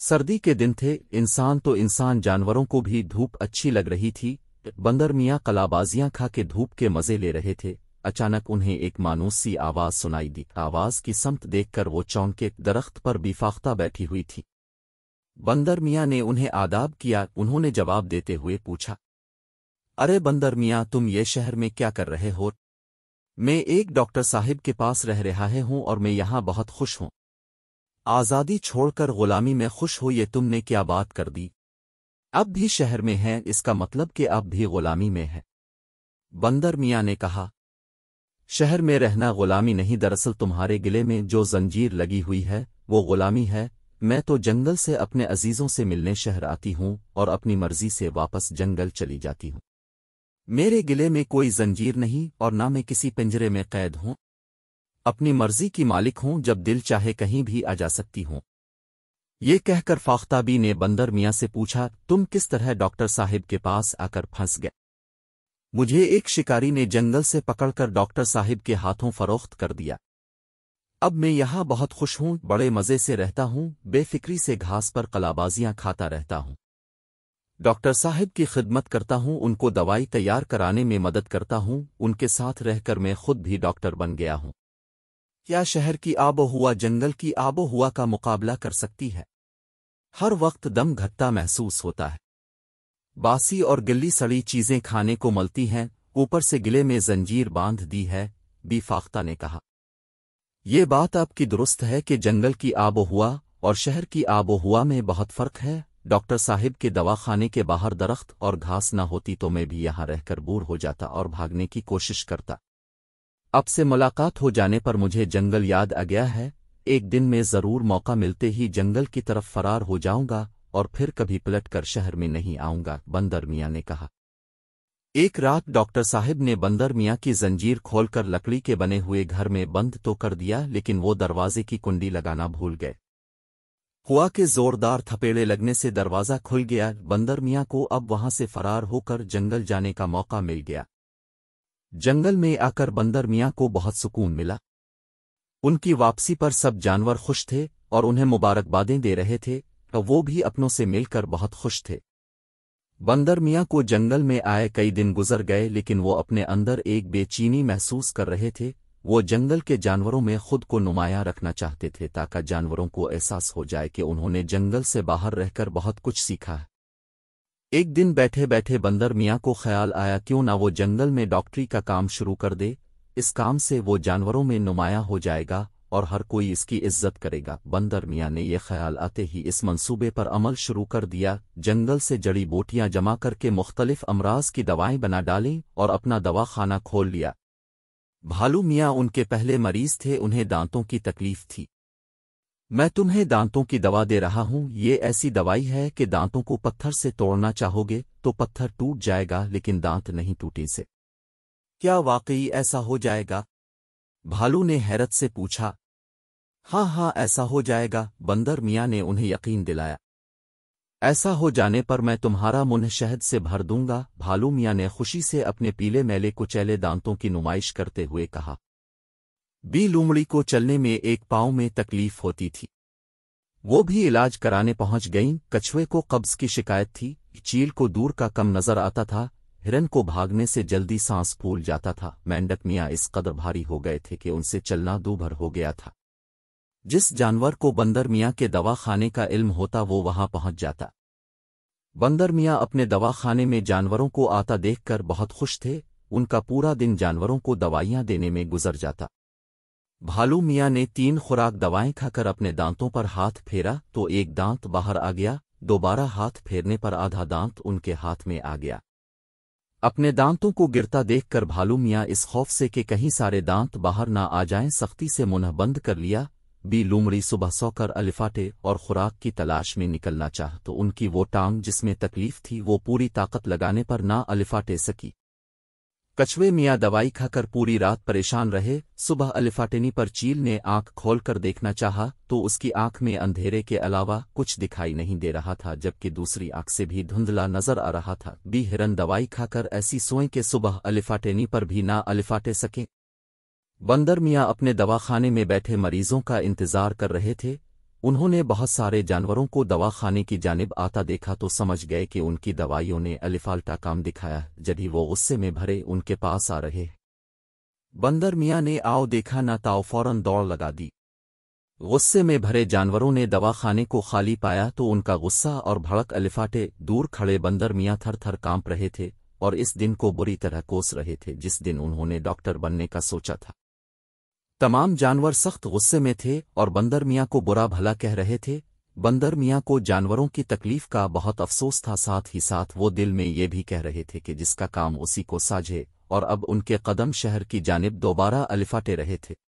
सर्दी के दिन थे इंसान तो इंसान जानवरों को भी धूप अच्छी लग रही थी बंदर मियाँ कलाबाजियाँ खा के धूप के मज़े ले रहे थे अचानक उन्हें एक मानूस आवाज़ सुनाई दी आवाज़ की समत देखकर वो चौंके दरख्त पर बिफाख्ता बैठी हुई थी बंदर मियाँ ने उन्हें आदाब किया उन्होंने जवाब देते हुए पूछा अरे बंदर मियाँ तुम ये शहर में क्या कर रहे हो मैं एक डॉक्टर साहिब के पास रह रहा हूँ और मैं यहाँ बहुत खुश हूं आज़ादी छोड़कर गुलामी में खुश हो ये तुमने क्या बात कर दी अब भी शहर में है इसका मतलब कि अब भी गुलामी में है बंदर मियाँ ने कहा शहर में रहना गुलामी नहीं दरअसल तुम्हारे गिले में जो जंजीर लगी हुई है वो गुलामी है मैं तो जंगल से अपने अजीज़ों से मिलने शहर आती हूँ और अपनी मर्जी से वापस जंगल चली जाती हूँ मेरे गिले में कोई जंजीर नहीं और ना मैं किसी पिंजरे में कैद हूँ अपनी मर्जी की मालिक हूं जब दिल चाहे कहीं भी आ जा सकती हूं ये कहकर फाख्ताबी ने बंदर मियाँ से पूछा तुम किस तरह डॉक्टर साहिब के पास आकर फंस गए मुझे एक शिकारी ने जंगल से पकड़कर डॉक्टर साहिब के हाथों फरोख्त कर दिया अब मैं यहां बहुत खुश हूं बड़े मज़े से रहता हूँ बेफिक्री से घास पर कलाबाजियां खाता रहता हूँ डॉक्टर साहिब की खिदमत करता हूँ उनको दवाई तैयार कराने में मदद करता हूँ उनके साथ रहकर मैं खुद भी डॉक्टर बन गया हूं क्या शहर की आबो हुआ जंगल की आबो हुआ का मुकाबला कर सकती है हर वक्त दम घटता महसूस होता है बासी और गिल्ली सड़ी चीजें खाने को मलती हैं ऊपर से गिले में जंजीर बांध दी है बी फाख्ता ने कहा ये बात आपकी दुरुस्त है कि जंगल की आबो हुआ और शहर की आबो हुआ में बहुत फर्क है डॉक्टर साहिब के दवाखाने के बाहर दरख्त और घास न होती तो मैं भी यहां रहकर बूर हो जाता और भागने की कोशिश करता अब से मुलाकात हो जाने पर मुझे जंगल याद आ गया है एक दिन मैं ज़रूर मौका मिलते ही जंगल की तरफ फरार हो जाऊंगा और फिर कभी पलट कर शहर में नहीं आऊंगा बंदर मियाँ ने कहा एक रात डॉक्टर साहिब ने बंदर मियाँ की जंजीर खोलकर लकड़ी के बने हुए घर में बंद तो कर दिया लेकिन वो दरवाजे की कुंडी लगाना भूल गए हुआ के जोरदार थपेड़े लगने से दरवाज़ा खुल गया बंदर मियाँ को अब वहां से फरार होकर जंगल जाने का मौका मिल गया जंगल में आकर बंदर मियाँ को बहुत सुकून मिला उनकी वापसी पर सब जानवर खुश थे और उन्हें मुबारकबादें दे रहे थे तो वो भी अपनों से मिलकर बहुत खुश थे बंदर मियाँ को जंगल में आए कई दिन गुजर गए लेकिन वो अपने अंदर एक बेचीनी महसूस कर रहे थे वो जंगल के जानवरों में खुद को नुमाया रखना चाहते थे ताकि जानवरों को एहसास हो जाए कि उन्होंने जंगल से बाहर रहकर बहुत कुछ सीखा है एक दिन बैठे बैठे बंदर मियाँ को ख्याल आया क्यों ना वो जंगल में डॉक्टरी का काम शुरू कर दे इस काम से वो जानवरों में नुमाया हो जाएगा और हर कोई इसकी इज्जत करेगा बंदर मियाँ ने ये ख्याल आते ही इस मंसूबे पर अमल शुरू कर दिया जंगल से जड़ी बोटियां जमा करके मुख्तलिफ अमराज की दवाएं बना डालें और अपना दवाखाना खोल लिया भालू मियाँ उनके पहले मरीज थे उन्हें दांतों की तकलीफ थी मैं तुम्हें दांतों की दवा दे रहा हूँ ये ऐसी दवाई है कि दांतों को पत्थर से तोड़ना चाहोगे तो पत्थर टूट जाएगा लेकिन दांत नहीं टूटे से क्या वाकई ऐसा हो जाएगा भालू ने हैरत से पूछा हाँ हाँ ऐसा हो जाएगा बंदर मियाँ ने उन्हें यकीन दिलाया ऐसा हो जाने पर मैं तुम्हारा मुन्ह शहद से भर दूंगा भालू मियाँ ने खुशी से अपने पीले मैले कुचैले दांतों की नुमाइश करते हुए कहा बी लूमड़ी को चलने में एक पाव में तकलीफ होती थी वो भी इलाज कराने पहुंच गईं कछुए को कब्ज की शिकायत थी चील को दूर का कम नजर आता था हिरन को भागने से जल्दी सांस फूल जाता था मेंढक मियाँ इस कदर भारी हो गए थे कि उनसे चलना दूभर हो गया था जिस जानवर को बंदर मियाँ के दवा खाने का इल्म होता वो वहां पहुंच जाता बंदर मियाँ अपने दवा खाने में जानवरों को आता देखकर बहुत खुश थे उनका पूरा दिन जानवरों को दवाइयाँ देने में गुजर जाता भालू मियाँ ने तीन खुराक दवाएं खाकर अपने दांतों पर हाथ फेरा तो एक दांत बाहर आ गया दोबारा हाथ फेरने पर आधा दांत उनके हाथ में आ गया अपने दांतों को गिरता देखकर भालू मियाँ इस खौफ से कि कहीं सारे दांत बाहर ना आ जाएं सख्ती से मुनह बंद कर लिया बी लूमड़ी सुबह सौकर अलिफाटे और खुराक की तलाश में निकलना चाह तो उनकी वो टांग जिसमें तकलीफ थी वो पूरी ताकत लगाने पर ना अलिफाटे सकी कछुए मियाँ दवाई खाकर पूरी रात परेशान रहे सुबह अलिफाटिनी पर चील ने आंख खोलकर देखना चाहा तो उसकी आंख में अंधेरे के अलावा कुछ दिखाई नहीं दे रहा था जबकि दूसरी आंख से भी धुंधला नजर आ रहा था बी हिरन दवाई खाकर ऐसी सोए के सुबह अलिफाटेनी पर भी ना अलिफाटे सके बंदर मियाँ अपने दवाखाने में बैठे मरीजों का इंतजार कर रहे थे उन्होंने बहुत सारे जानवरों को दवा खाने की जानब आता देखा तो समझ गए कि उनकी दवाइयों ने अलिफाल्टा काम दिखाया जब वो गुस्से में भरे उनके पास आ रहे बंदर मियाँ ने आओ देखा ना ताओ फौरन दौड़ लगा दी गुस्से में भरे जानवरों ने दवा खाने को खाली पाया तो उनका गुस्सा और भड़क अलिफाटे दूर खड़े बंदर मियाँ थर थर काँप रहे थे और इस दिन को बुरी तरह कोस रहे थे जिस दिन उन्होंने डॉक्टर बनने का सोचा था तमाम जानवर सख्त गुस्से में थे और बंदर मियाँ को बुरा भला कह रहे थे बंदर मियाँ को जानवरों की तकलीफ का बहुत अफसोस था साथ ही साथ वो दिल में ये भी कह रहे थे कि जिसका काम उसी को साझे और अब उनके कदम शहर की जानब दोबारा अलिफाटे रहे थे